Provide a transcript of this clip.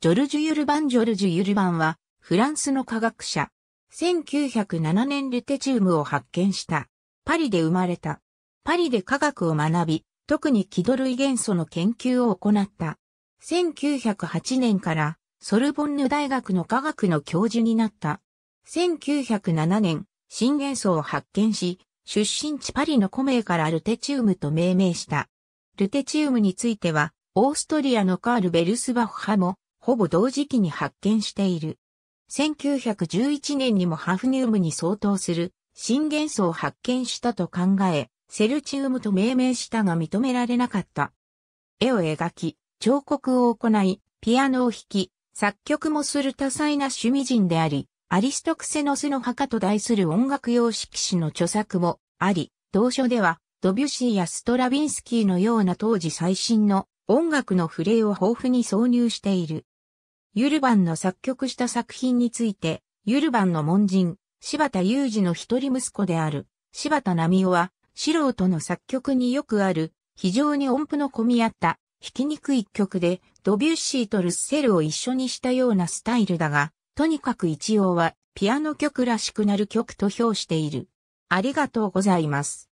ジョルジュ・ユルバン・ジョルジュ・ユルバンは、フランスの科学者。1907年ルテチウムを発見した。パリで生まれた。パリで科学を学び、特に気取類元素の研究を行った。1908年からソルボンヌ大学の科学の教授になった。1907年、新元素を発見し、出身地パリの古名からルテチウムと命名した。ルテチウムについては、オーストリアのカール・ベルスバッハもほぼ同時期に発見している。1911年にもハフニウムに相当する新元素を発見したと考え、セルチウムと命名したが認められなかった。絵を描き、彫刻を行い、ピアノを弾き、作曲もする多彩な趣味人であり、アリストクセノスの墓と題する音楽様式詩の著作もあり、同書ではドビュシーやストラビンスキーのような当時最新の音楽のフレーを豊富に挿入している。ユルバンの作曲した作品について、ユルバンの門人、柴田裕二の一人息子である、柴田奈美夫は、素人の作曲によくある、非常に音符の込み合った、弾きにくい曲で、ドビュッシーとルッセルを一緒にしたようなスタイルだが、とにかく一応は、ピアノ曲らしくなる曲と評している。ありがとうございます。